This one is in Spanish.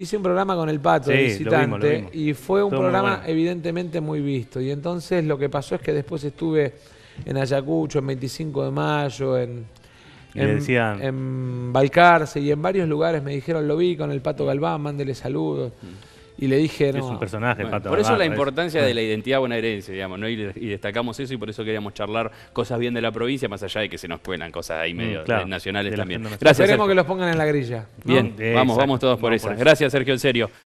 Hice un programa con el Pato, visitante, y fue un programa evidentemente muy visto. Y entonces lo que pasó es que después estuve en Ayacucho, en 25 de mayo, en, en, Balcarce y en varios lugares me dijeron, lo vi con el Pato Galván, mándele saludos. Mm. Y le dije, Es un personaje, Pato. Por eso la importancia de la identidad bonaerense, digamos, ¿no? Y, destacamos eso y por eso queríamos charlar cosas bien de la provincia, más allá de que se nos cuelan cosas ahí mm, medio nacionales también. Gracias. Queremos que los pongan en la grilla. Bien, vamos, vamos todos por, por eso. Gracias, Sergio, en serio.